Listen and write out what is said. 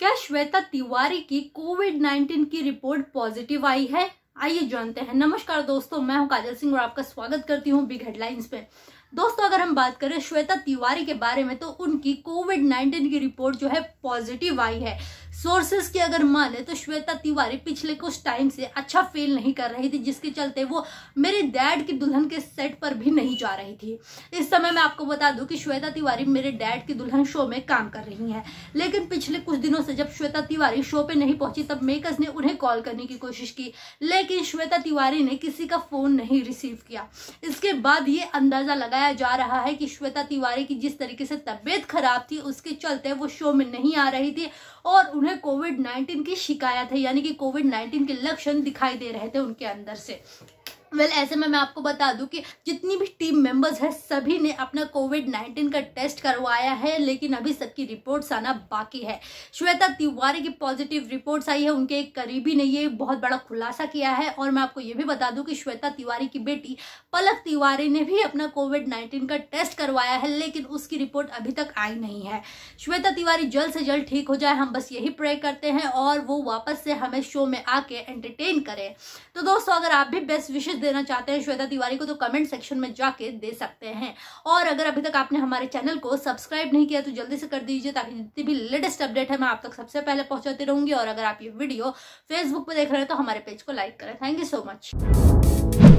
क्या श्वेता तिवारी की कोविड 19 की रिपोर्ट पॉजिटिव आई है आइए जानते हैं नमस्कार दोस्तों मैं हूं काजल सिंह और आपका स्वागत करती हूं बिग हेडलाइंस पे दोस्तों अगर हम बात करें श्वेता तिवारी के बारे में तो उनकी कोविड 19 की रिपोर्ट जो है पॉजिटिव आई है सोर्सेस की अगर मान ले तो श्वेता तिवारी पिछले कुछ टाइम से अच्छा फील नहीं कर रही थी जिसके चलते वो मेरे डैड की दुल्हन के सेट पर भी नहीं जा रही थी इस समय मैं आपको बता दूं कि श्वेता तिवारी मेरे डैड की दुल्हन शो में काम कर रही हैं लेकिन पिछले कुछ दिनों से जब श्वेता तिवारी शो पे नहीं पहुंची तब मेकर्स ने उन्हें कॉल करने की कोशिश की लेकिन श्वेता तिवारी ने किसी का फोन नहीं रिसीव किया इसके बाद ये अंदाजा लगाया जा रहा है कि श्वेता तिवारी की जिस तरीके से तबीयत खराब थी उसके चलते वो शो में नहीं आ रही थी और उन्हें उन्हें कोविड नाइन्टीन की शिकायत है यानी कि कोविड नाइन्टीन के लक्षण दिखाई दे रहे थे उनके अंदर से वेल well, ऐसे में मैं आपको बता दूं कि जितनी भी टीम मेंबर्स हैं सभी ने अपना कोविड 19 का टेस्ट करवाया है लेकिन अभी सबकी रिपोर्ट्स आना बाकी है श्वेता तिवारी की पॉजिटिव रिपोर्ट्स आई है उनके एक करीबी ने ये बहुत बड़ा खुलासा किया है और मैं आपको ये भी बता दूं कि श्वेता तिवारी की बेटी पलक तिवारी ने भी अपना कोविड नाइन्टीन का टेस्ट करवाया है लेकिन उसकी रिपोर्ट अभी तक आई नहीं है श्वेता तिवारी जल्द से जल्द ठीक हो जाए हम बस यही प्रे करते हैं और वो वापस से हमें शो में आके एंटरटेन करें तो दोस्तों अगर आप भी बेस्ट विशेष देना चाहते हैं श्वेता तिवारी को तो कमेंट सेक्शन में जाके दे सकते हैं और अगर अभी तक आपने हमारे चैनल को सब्सक्राइब नहीं किया तो जल्दी से कर दीजिए ताकि जितनी भी लेटेस्ट अपडेट है मैं आप तक सबसे पहले पहुंचाती रहूंगी और अगर आप ये वीडियो फेसबुक पर देख रहे हैं तो हमारे पेज को लाइक करें थैंक यू सो मच